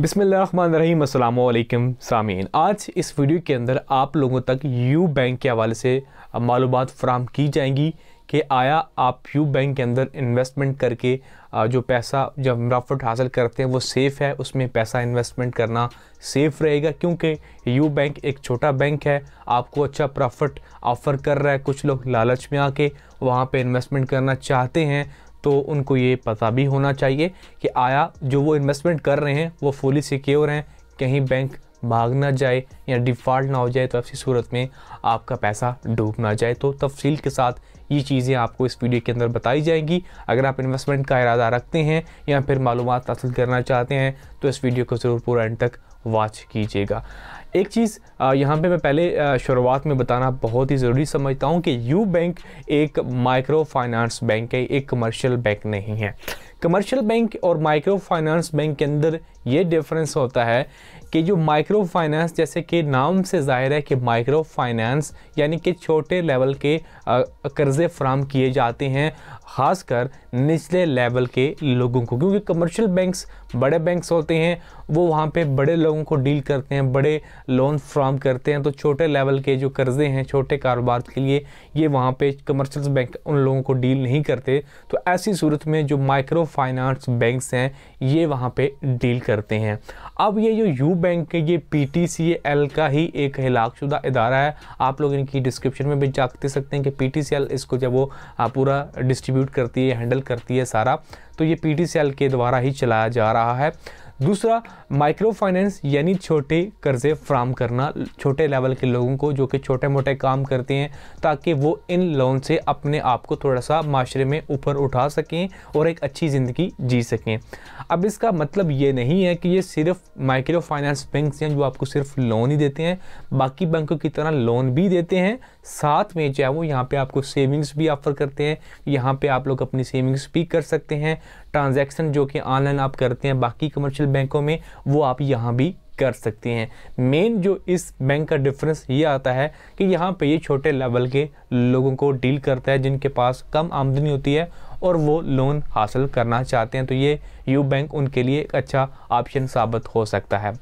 बिसमीम अल्लाम सामीन आज इस वीडियो के अंदर आप लोगों तक यू बैंक के हवाले से मालूम फ्राहम की जाएंगी कि आया आप यू बैंक के अंदर इन्वेस्टमेंट करके जो पैसा जब मुनाफट हासिल करते हैं वो सेफ़ है उसमें पैसा इन्वेस्टमेंट करना सेफ़ रहेगा क्योंकि यू बैंक एक छोटा बैंक है आपको अच्छा प्रॉफिट ऑफ़र कर रहा है कुछ लोग लालच में आके वहाँ पे इन्वेस्टमेंट करना चाहते हैं तो उनको ये पता भी होना चाहिए कि आया जो वो इन्वेस्टमेंट कर रहे हैं वो फुली सिक्योर हैं कहीं बैंक भाग ना जाए या डिफ़ॉल्ट ना हो जाए तो ऐसी सूरत में आपका पैसा डूब ना जाए तो तफसील के साथ ये चीज़ें आपको इस वीडियो के अंदर बताई जाएंगी अगर आप इन्वेस्टमेंट का इरादा रखते हैं या फिर मालूम हासिल करना चाहते हैं तो इस वीडियो को ज़रूर पूरा एंड तक वॉच कीजिएगा एक चीज़ यहाँ पे मैं पहले शुरुआत में बताना बहुत ही ज़रूरी समझता हूँ कि यू बैंक एक माइक्रो फाइनेंस बैंक है एक कमर्शियल बैंक नहीं है कमर्शियल बैंक और माइक्रो फाइनेंस बैंक के अंदर ये डिफरेंस होता है कि जो माइक्रो फाइनेंस जैसे कि नाम से जाहिर है कि माइक्रो फाइनेंस यानी कि छोटे लेवल के कर्ज़े फ्राहम किए जाते हैं खासकर निचले लेवल के लोगों को क्योंकि कमर्शियल बैंक्स बड़े बैंक्स होते हैं वो वहाँ पे बड़े लोगों को डील करते हैं बड़े लोन फ्राहम करते हैं तो छोटे लेवल के जो कर्ज़े हैं छोटे कारोबार के लिए ये वहाँ पे कमर्शियल बैंक उन लोगों को डील नहीं करते तो ऐसी सूरत में जो माइक्रो फाइनेंस बैंक्स हैं ये वहाँ पे डील करते हैं अब ये जो यू बैंक है ये पी टी सी एल का ही एक हिलाकशुदा इदारा है आप लोग इनकी डिस्क्रिप्शन में भी जाते सकते हैं कि पी टी सी एल इसको जब वो पूरा डिस्ट्रीब्यूट करती है हैंडल करती है सारा तो ये पी टी सी एल के द्वारा ही चलाया जा रहा है दूसरा माइक्रो फाइनेंस यानी छोटे कर्ज़े फ्राम करना छोटे लेवल के लोगों को जो कि छोटे मोटे काम करते हैं ताकि वो इन लोन से अपने आप को थोड़ा सा माशरे में ऊपर उठा सकें और एक अच्छी ज़िंदगी जी सकें अब इसका मतलब ये नहीं है कि ये सिर्फ माइक्रो फाइनेंस बैंक हैं जो आपको सिर्फ लोन ही देते हैं बाकी बैंकों की तरह लोन भी देते हैं साथ में चाहे वो यहाँ पर आपको सेविंग्स भी ऑफर करते हैं यहाँ पर आप लोग अपनी सेविंग्स भी कर सकते हैं ट्रांजेक्शन जो कि ऑनलाइन आप करते हैं बाकी कमर्शियल बैंकों में वो आप यहाँ भी कर सकते हैं मेन जो इस बैंक का डिफरेंस ये आता है कि यहाँ पे ये छोटे लेवल के लोगों को डील करता है जिनके पास कम आमदनी होती है और वो लोन हासिल करना चाहते हैं तो ये यू बैंक उनके लिए एक अच्छा ऑप्शन साबित हो सकता है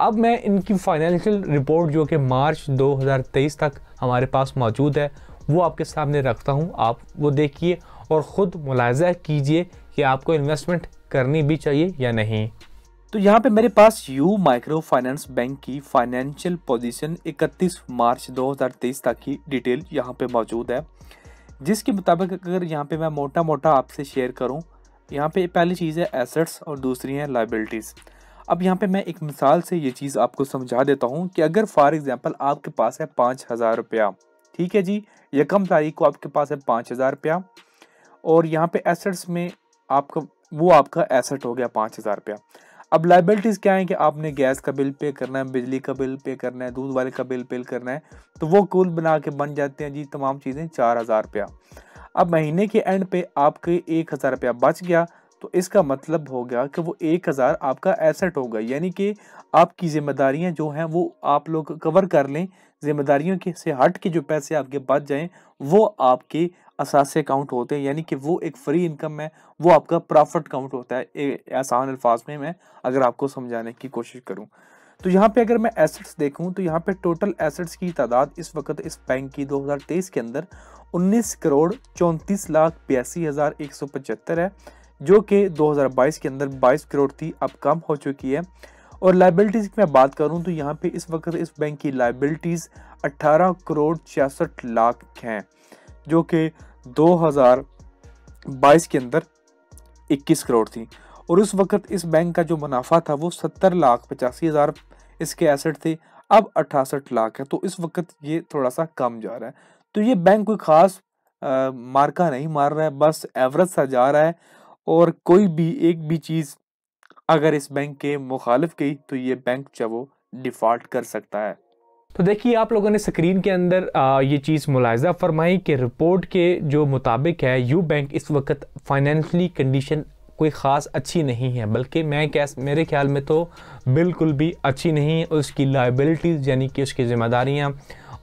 अब मैं इनकी फाइनेंशियल रिपोर्ट जो कि मार्च 2023 तक हमारे पास मौजूद है वो आपके सामने रखता हूँ आप वो देखिए और ख़ुद मुलायजा कीजिए कि आपको इन्वेस्टमेंट करनी भी चाहिए या नहीं तो यहाँ पे मेरे पास यू माइक्रो फाइनेंस बैंक की फाइनेंशियल पोजीशन 31 मार्च 2023 तक की डिटेल यहाँ पे मौजूद है जिसके मुताबिक अगर यहाँ पे मैं मोटा मोटा आपसे शेयर करूँ यहाँ पे पहली चीज़ है एसेट्स और दूसरी है लाइबिलिटीज़ अब यहाँ पे मैं एक मिसाल से ये चीज़ आपको समझा देता हूँ कि अगर फॉर एग्ज़ाम्पल आपके पास है पाँच हज़ार रुपया ठीक है जी यकम तारीख को आपके पास है पाँच हज़ार रुपया और यहाँ पे एसेट्स में आपका वो आपका एसेट हो गया पाँच हज़ार रुपया अब लाइबिलिटीज़ क्या है कि आपने गैस का बिल पे करना है बिजली का बिल पे करना है दूध वाले का बिल पे करना है तो वो कुल बना के बन जाते हैं जी तमाम चीज़ें चार हज़ार रुपया अब महीने के एंड पे आपके एक हज़ार रुपया बच गया तो इसका मतलब हो गया कि वो एक हज़ार आपका एसेट होगा यानी कि आपकी ज़िम्मेदारियाँ जो हैं वो आप लोग कवर कर लें जिम्मेदारियों के से हट के जो पैसे आपके बच जाएँ वो आपके असासे काउंट होते हैं यानी कि वो एक फ्री इनकम है वो आपका प्रॉफिट काउंट होता है आसान अल्फाज में मैं अगर आपको समझाने की कोशिश करूँ तो यहाँ पे अगर मैं एसेट्स देखूँ तो यहाँ पे टोटल एसेट्स की तादाद इस वक्त इस बैंक की 2023 के अंदर 19 करोड़ चौंतीस लाख बयासी हज़ार एक सौ पचहत्तर है जो कि 2022 के अंदर 22 करोड़ थी अब कम हो चुकी है और लाइबिलिटीज़ की मैं बात करूँ तो यहाँ पे इस वक्त इस बैंक की लाइबिलिटीज़ 18 करोड़ छियासठ लाख हैं जो कि 2022 के अंदर 21 करोड़ थी और उस वक्त इस बैंक का जो मुनाफा था वो 70 लाख पचासी हज़ार इसके एसेट थे अब अट्ठासठ लाख है तो इस वक्त ये थोड़ा सा कम जा रहा है तो ये बैंक कोई ख़ास मार्का नहीं मार रहा है बस एवरेज सा जा रहा है और कोई भी एक भी चीज़ अगर इस बैंक के मुखालफ गई तो ये बैंक चाहे वो डिफ़ॉल्ट कर सकता है तो देखिए आप लोगों ने स्क्रीन के अंदर आ, ये चीज़ मुलायजा फरमाई कि रिपोर्ट के जो मुताबिक है यू बैंक इस वक्त फाइनेंशली कंडीशन कोई ख़ास अच्छी नहीं है बल्कि मैं क्या मेरे ख्याल में तो बिल्कुल भी अच्छी नहीं है उसकी लाइबिलिटीज़ यानी कि उसकी ज़िम्मेदारियाँ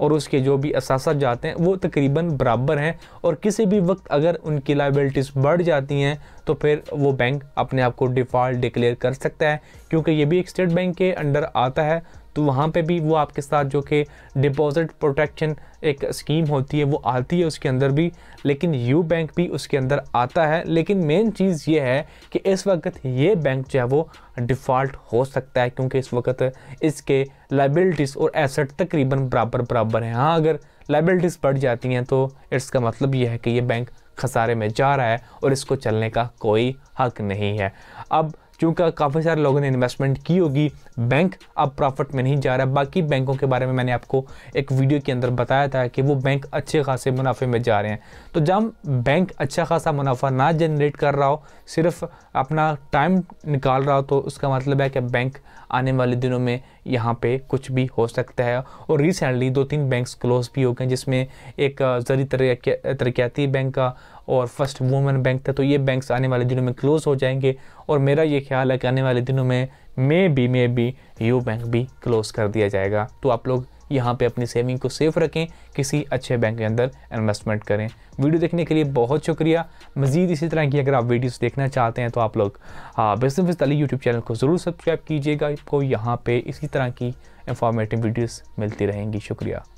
और उसके जो भी असास जाते हैं वो तकरीबन बराबर हैं और किसी भी वक्त अगर उनकी लाइबिलिटीज़ बढ़ जाती हैं तो फिर वो बैंक अपने आप को डिफ़ॉल्ट डिक्लेयर कर सकता है क्योंकि ये भी एक स्टेट बैंक के अंडर आता है तो वहाँ पे भी वो आपके साथ जो कि डिपॉजिट प्रोटेक्शन एक स्कीम होती है वो आती है उसके अंदर भी लेकिन यू बैंक भी उसके अंदर आता है लेकिन मेन चीज़ ये है कि इस वक्त ये बैंक जो है वो डिफ़ॉल्ट हो सकता है क्योंकि इस वक्त इसके लाइबिलिटीज़ और एसेट तकरीबन बराबर बराबर हैं हाँ अगर लाइबिलिटीज़ बढ़ जाती हैं तो इसका मतलब ये है कि ये बैंक खसारे में जा रहा है और इसको चलने का कोई हक नहीं है अब क्योंकि काफ़ी सारे लोगों ने इन्वेस्टमेंट की होगी बैंक अब प्रॉफिट में नहीं जा रहा बाकी बैंकों के बारे में मैंने आपको एक वीडियो के अंदर बताया था कि वो बैंक अच्छे खासे मुनाफे में जा रहे हैं तो जब बैंक अच्छा खासा मुनाफा ना जनरेट कर रहा हो सिर्फ अपना टाइम निकाल रहा हो तो उसका मतलब है कि बैंक आने वाले दिनों में यहाँ पे कुछ भी हो सकता है और रिसेंटली दो तीन बैंक्स क्लोज भी हो गए जिसमें एक जरी तरक्याती बैंक का और फर्स्ट वुमेन बैंक था तो ये बैंक्स आने वाले दिनों में क्लोज़ हो जाएंगे और मेरा ये ख्याल है कि आने वाले दिनों में may be may be U bank भी क्लोज़ कर दिया जाएगा तो आप लोग यहाँ पे अपनी सेविंग को सेफ रखें किसी अच्छे बैंक के अंदर इन्वेस्टमेंट करें वीडियो देखने के लिए बहुत शुक्रिया मजीद इसी तरह की अगर आप वीडियोस देखना चाहते हैं तो आप लोग हाँ, बिजनेस विज यूट्यूब चैनल को ज़रूर सब्सक्राइब कीजिएगा आपको यहाँ पर इसी तरह की इंफॉर्मेटिव वीडियोज़ मिलती रहेंगी शुक्रिया